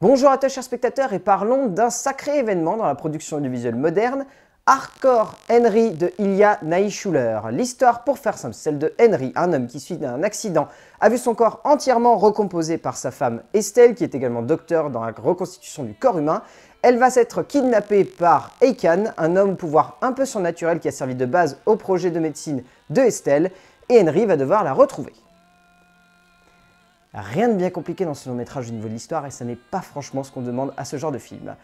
Bonjour à tous chers spectateurs et parlons d'un sacré événement dans la production audiovisuelle moderne, Hardcore Henry de Ilya Naishuler. L'histoire, pour faire simple, celle de Henry, un homme qui, suite à un accident, a vu son corps entièrement recomposé par sa femme Estelle, qui est également docteur dans la reconstitution du corps humain. Elle va s'être kidnappée par Eikan, un homme pouvoir un peu surnaturel qui a servi de base au projet de médecine de Estelle, et Henry va devoir la retrouver. Rien de bien compliqué dans ce long métrage du niveau de l'histoire et ça n'est pas franchement ce qu'on demande à ce genre de film.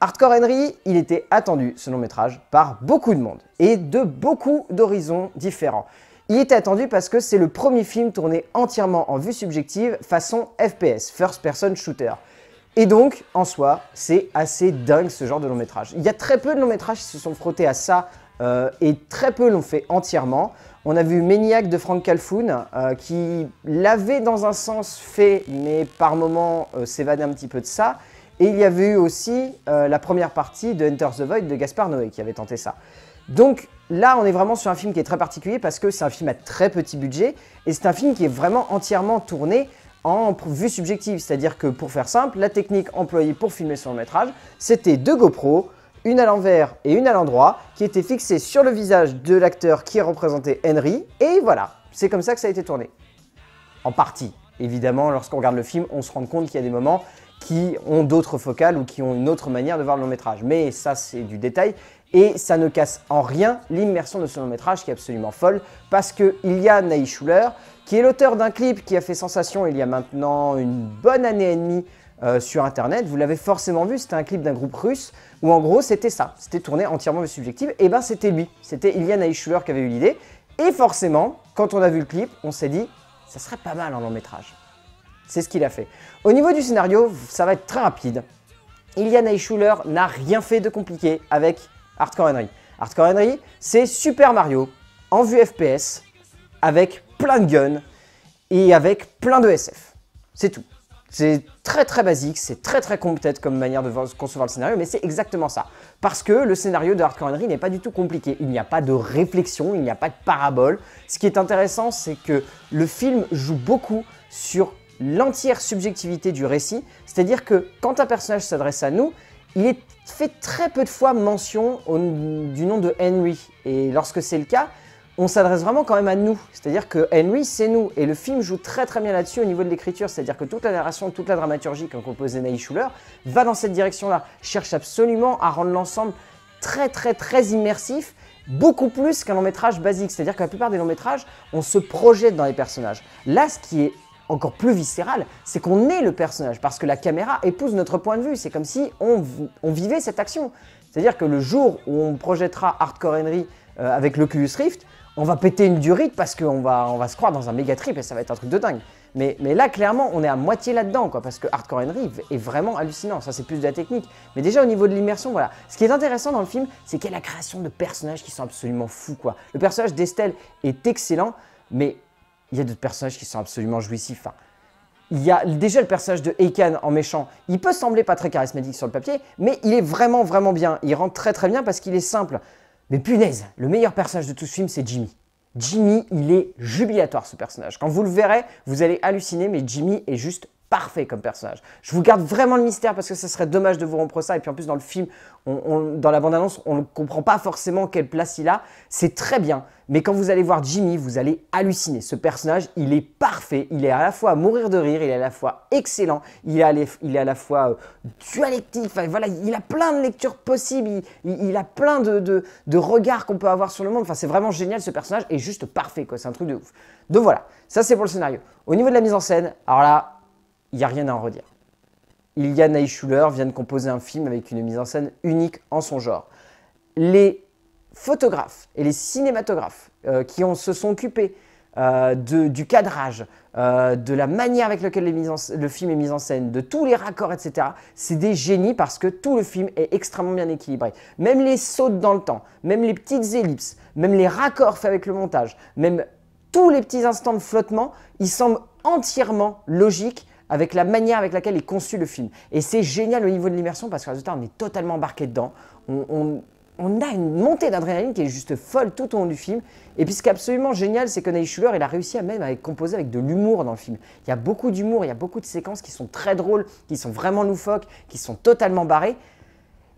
Hardcore Henry, il était attendu ce long métrage par beaucoup de monde et de beaucoup d'horizons différents. Il était attendu parce que c'est le premier film tourné entièrement en vue subjective façon FPS, First Person Shooter. Et donc, en soi, c'est assez dingue ce genre de long métrage. Il y a très peu de long métrages qui se sont frottés à ça euh, et très peu l'ont fait entièrement. On a vu Maniac de Frank Calfoun euh, qui l'avait dans un sens fait, mais par moments euh, un petit peu de ça. Et il y avait eu aussi euh, la première partie de Enter the Void de Gaspard Noé qui avait tenté ça. Donc là, on est vraiment sur un film qui est très particulier parce que c'est un film à très petit budget et c'est un film qui est vraiment entièrement tourné en vue subjective. C'est-à-dire que pour faire simple, la technique employée pour filmer son métrage, c'était deux GoPro, une à l'envers et une à l'endroit, qui était fixée sur le visage de l'acteur qui représentait Henry, et voilà, c'est comme ça que ça a été tourné. En partie. Évidemment, lorsqu'on regarde le film, on se rend compte qu'il y a des moments qui ont d'autres focales ou qui ont une autre manière de voir le long métrage. Mais ça, c'est du détail. Et ça ne casse en rien l'immersion de ce long métrage qui est absolument folle parce qu'il y a Naï Schuller qui est l'auteur d'un clip qui a fait sensation il y a maintenant une bonne année et demie euh, sur internet, vous l'avez forcément vu, c'était un clip d'un groupe russe où en gros c'était ça, c'était tourné entièrement le subjectif et eh ben c'était lui, c'était Ilian Aishuler qui avait eu l'idée, et forcément, quand on a vu le clip, on s'est dit, ça serait pas mal en long métrage. C'est ce qu'il a fait. Au niveau du scénario, ça va être très rapide. Ilian Aishuler n'a rien fait de compliqué avec Hardcore Henry. Hardcore Henry, c'est Super Mario en vue FPS, avec plein de guns et avec plein de SF. C'est tout. C'est très très basique, c'est très très complexe comme manière de concevoir le scénario, mais c'est exactement ça. Parce que le scénario de Hardcore Henry n'est pas du tout compliqué. Il n'y a pas de réflexion, il n'y a pas de parabole. Ce qui est intéressant, c'est que le film joue beaucoup sur l'entière subjectivité du récit. C'est-à-dire que quand un personnage s'adresse à nous, il est fait très peu de fois mention du nom de Henry. Et lorsque c'est le cas, on s'adresse vraiment quand même à nous. C'est-à-dire que Henry, c'est nous. Et le film joue très très bien là-dessus au niveau de l'écriture. C'est-à-dire que toute la narration, toute la dramaturgie qu'a composée Naï Schuler, va dans cette direction-là. Cherche absolument à rendre l'ensemble très très très immersif beaucoup plus qu'un long métrage basique. C'est-à-dire que la plupart des longs métrages, on se projette dans les personnages. Là, ce qui est encore plus viscéral, c'est qu'on est le personnage, parce que la caméra épouse notre point de vue. C'est comme si on, vivait cette action. C'est-à-dire que le jour où on projettera Hardcore Henry euh, avec l'Oculus Rift, on va péter une durite parce qu'on va, on va se croire dans un méga trip et ça va être un truc de dingue. Mais, là, clairement, on est à moitié là-dedans, quoi, parce que Hardcore Henry est vraiment hallucinant. Ça, c'est plus de la technique. Mais déjà, au niveau de l'immersion, voilà. Ce qui est intéressant dans le film, c'est qu'il y a la création de personnages qui sont absolument fous, quoi. Le personnage d'Estelle est excellent, mais il y a d'autres personnages qui sont absolument jouissifs. Hein. Il y a déjà le personnage de Aiken en méchant. Il peut sembler pas très charismatique sur le papier, mais il est vraiment, vraiment bien. Il rentre très, très bien parce qu'il est simple. Mais punaise, le meilleur personnage de tout ce film, c'est Jimmy. Jimmy, il est jubilatoire ce personnage. Quand vous le verrez, vous allez halluciner, mais Jimmy est juste parfait comme personnage. Je vous garde vraiment le mystère parce que ce serait dommage de vous rompre ça. Et puis en plus, dans le film, dans la bande-annonce, on ne comprend pas forcément quelle place il a. C'est très bien. Mais quand vous allez voir Jimmy, vous allez halluciner. Ce personnage, il est parfait. Il est à la fois à mourir de rire, il est à la fois excellent, il est à, il est à la fois euh, voilà, il a plein de lectures possibles, il, a plein de, regards qu'on peut avoir sur le monde. Enfin, c'est vraiment génial. Ce personnage est juste parfait. C'est un truc de ouf. Donc voilà, ça c'est pour le scénario. Au niveau de la mise en scène, alors là, il n'y a rien à en redire. ilian et vient de composer un film avec une mise en scène unique en son genre. Les photographes et les cinématographes euh, qui ont, se sont occupés euh, de, du cadrage, euh, de la manière avec laquelle le film est mis en scène, de tous les raccords, etc. C'est des génies parce que tout le film est extrêmement bien équilibré. Même les sautes dans le temps, même les petites ellipses, même les raccords faits avec le montage, même tous les petits instants de flottement, ils semblent entièrement logiques avec la manière avec laquelle est conçu le film. Et c'est génial au niveau de l'immersion parce que résultat, on est totalement embarqué dedans. On, a une montée d'adrénaline qui est juste folle tout au long du film. Et puis ce qui est absolument génial, c'est que Neil Schuller, il a réussi à même à composer avec de l'humour dans le film. Il y a beaucoup d'humour, il y a beaucoup de séquences qui sont très drôles, qui sont vraiment loufoques, qui sont totalement barrées.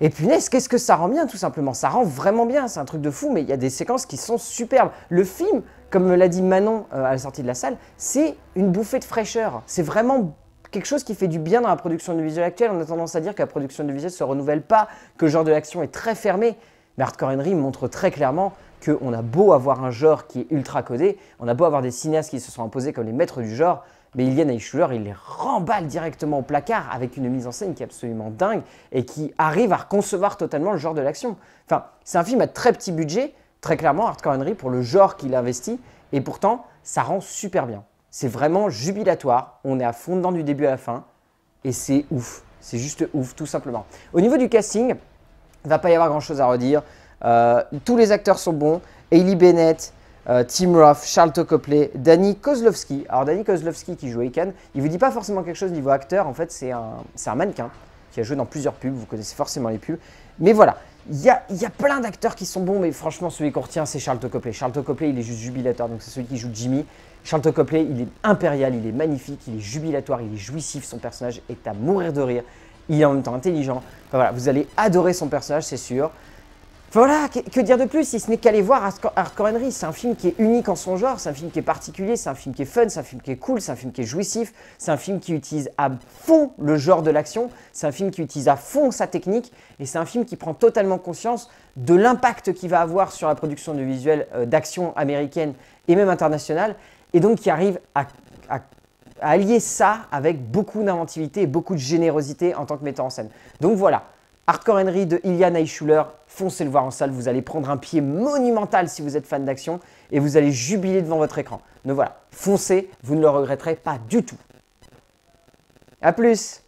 Et punaise, qu'est-ce que ça rend bien, tout simplement Ça rend vraiment bien, c'est un truc de fou, mais il y a des séquences qui sont superbes. Le film, comme me l'a dit Manon euh, à la sortie de la salle, c'est une bouffée de fraîcheur. C'est vraiment quelque chose qui fait du bien dans la production audiovisuelle actuelle. On a tendance à dire que la production audiovisuelle se renouvelle pas, que le genre de l'action est très fermé. Mais Hardcore Henry montre très clairement qu'on a beau avoir un genre qui est ultra codé, on a beau avoir des cinéastes qui se sont imposés comme les maîtres du genre, mais Ilian chouleur, il les remballe directement au placard avec une mise en scène qui est absolument dingue et qui arrive à reconcevoir totalement le genre de l'action. Enfin, c'est un film à très petit budget, très clairement, Hardcore Henry, pour le genre qu'il investit, et pourtant, ça rend super bien. C'est vraiment jubilatoire, on est à fond dedans du début à la fin, et c'est ouf. C'est juste ouf, tout simplement. Au niveau du casting, il va pas y avoir grand chose à redire. Euh, tous les acteurs sont bons. Hayley Bennett, euh, Tim Roth, Charles Tocoplet, Danny Kozlowski. Alors Danny Kozlowski qui joue Aiken, il vous dit pas forcément quelque chose niveau acteur, en fait c'est un, un, mannequin qui a joué dans plusieurs pubs, vous connaissez forcément les pubs. Mais voilà, il y a, plein d'acteurs qui sont bons, mais franchement celui qu'on retient c'est Charles Tocoplet. Charles Tocoplet, il est juste jubilateur, donc c'est celui qui joue Jimmy. Charles Tocoplet, il est impérial, il est magnifique, il est jubilatoire, il est jouissif, son personnage est à mourir de rire. Il est en même temps intelligent. voilà, vous allez adorer son personnage, c'est sûr. Voilà, que, dire de plus si ce n'est qu'aller voir Hardcore Henry C'est un film qui est unique en son genre, c'est un film qui est particulier, c'est un film qui est fun, c'est un film qui est cool, c'est un film qui est jouissif, c'est un film qui utilise à fond le genre de l'action, c'est un film qui utilise à fond sa technique, et c'est un film qui prend totalement conscience de l'impact qu'il va avoir sur la production de visuels euh, d'action américaine et même internationale, et donc qui arrive à, à à allier ça avec beaucoup d'inventivité et beaucoup de générosité en tant que metteur en scène. Donc voilà, Hardcore Henry de Ilya Aishuler, foncez le voir en salle, vous allez prendre un pied monumental si vous êtes fan d'action et vous allez jubiler devant votre écran. Donc voilà, foncez, vous ne le regretterez pas du tout. A plus